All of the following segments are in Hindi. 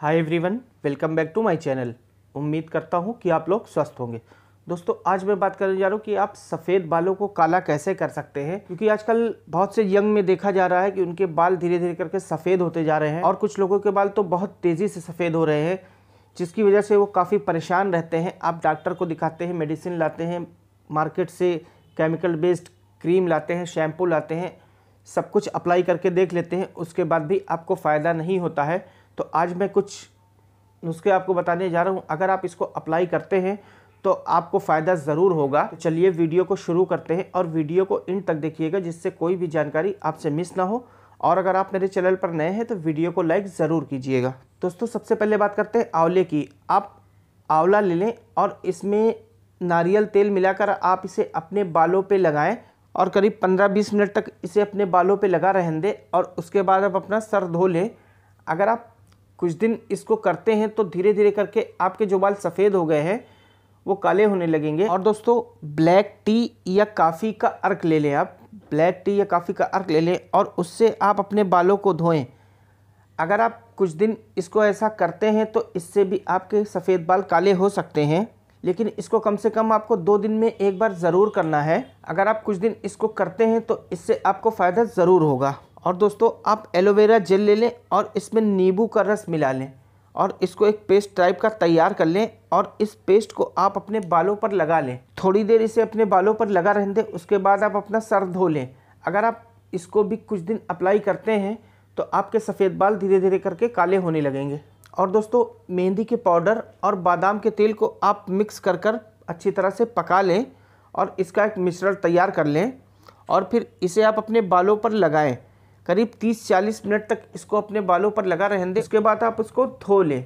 hi everyone welcome back to my channel उम्मीद करता हूँ कि आप लोग स्वस्थ होंगे दोस्तों आज मैं बात करने जा रहा हूँ कि आप सफ़ेद बालों को काला कैसे कर सकते हैं क्योंकि आजकल बहुत से यंग में देखा जा रहा है कि उनके बाल धीरे धीरे करके सफ़ेद होते जा रहे हैं और कुछ लोगों के बाल तो बहुत तेज़ी से सफ़ेद हो रहे हैं जिसकी वजह से वो काफ़ी परेशान रहते हैं आप डॉक्टर को दिखाते हैं मेडिसिन लाते हैं मार्केट से केमिकल बेस्ड क्रीम लाते हैं शैम्पू लाते हैं सब कुछ अप्लाई करके देख लेते हैं उसके बाद भी आपको फ़ायदा नहीं होता है तो आज मैं कुछ नुस्खे आपको बताने जा रहा हूँ अगर आप इसको अप्लाई करते हैं तो आपको फ़ायदा ज़रूर होगा तो चलिए वीडियो को शुरू करते हैं और वीडियो को इन तक देखिएगा जिससे कोई भी जानकारी आपसे मिस ना हो और अगर आप मेरे चैनल पर नए हैं तो वीडियो को लाइक ज़रूर कीजिएगा दोस्तों सबसे पहले बात करते हैं आंवले की आप आंवला ले लें और इसमें नारियल तेल मिलाकर आप इसे अपने बालों पे लगाएं और करीब 15-20 मिनट तक इसे अपने बालों पे लगा रहने दें और उसके बाद आप अपना सर धो लें अगर आप कुछ दिन इसको करते हैं तो धीरे धीरे करके आपके जो बाल सफ़ेद हो गए हैं वो काले होने लगेंगे और दोस्तों ब्लैक टी या काफ़ी का अर्क ले लें आप ब्लैक टी या काफ़ी का अर्क ले लें और उससे आप अपने बालों को धोएं अगर आप कुछ दिन इसको ऐसा करते हैं तो इससे भी आपके सफ़ेद बाल काले हो सकते हैं लेकिन इसको कम से कम आपको दो दिन में एक बार ज़रूर करना है अगर आप कुछ दिन इसको करते हैं तो इससे आपको फ़ायदा ज़रूर होगा और दोस्तों आप एलोवेरा जेल ले लें और इसमें नींबू का रस मिला लें और इसको एक पेस्ट टाइप का तैयार कर लें और इस पेस्ट को आप अपने बालों पर लगा लें थोड़ी देर इसे अपने बालों पर लगा रहने दें उसके बाद आप अपना सर धो लें अगर आप इसको भी कुछ दिन अप्लाई करते हैं तो आपके सफ़ेद बाल धीरे धीरे करके काले होने लगेंगे और दोस्तों मेहंदी के पाउडर और बादाम के तेल को आप मिक्स कर कर अच्छी तरह से पका लें और इसका एक मिश्रण तैयार कर लें और फिर इसे आप अपने बालों पर लगाएं करीब 30-40 मिनट तक इसको अपने बालों पर लगा रहने दें उसके बाद आप उसको धो लें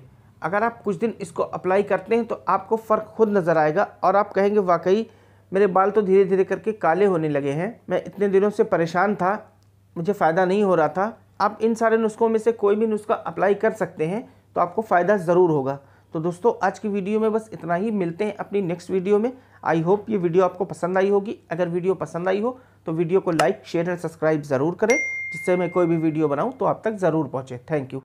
अगर आप कुछ दिन इसको अप्लाई करते हैं तो आपको फ़र्क खुद नज़र आएगा और आप कहेंगे वाकई मेरे बाल तो धीरे धीरे करके काले होने लगे हैं मैं इतने दिनों से परेशान था मुझे फ़ायदा नहीं हो रहा था आप इन सारे नुस्खों में से कोई भी नुस्खा अप्लाई कर सकते हैं तो आपको फ़ायदा ज़रूर होगा तो दोस्तों आज की वीडियो में बस इतना ही मिलते हैं अपनी नेक्स्ट वीडियो में आई होप ये वीडियो आपको पसंद आई होगी अगर वीडियो पसंद आई हो तो वीडियो को लाइक शेयर और सब्सक्राइब ज़रूर करें जिससे मैं कोई भी वीडियो बनाऊँ तो आप तक ज़रूर पहुँचे थैंक यू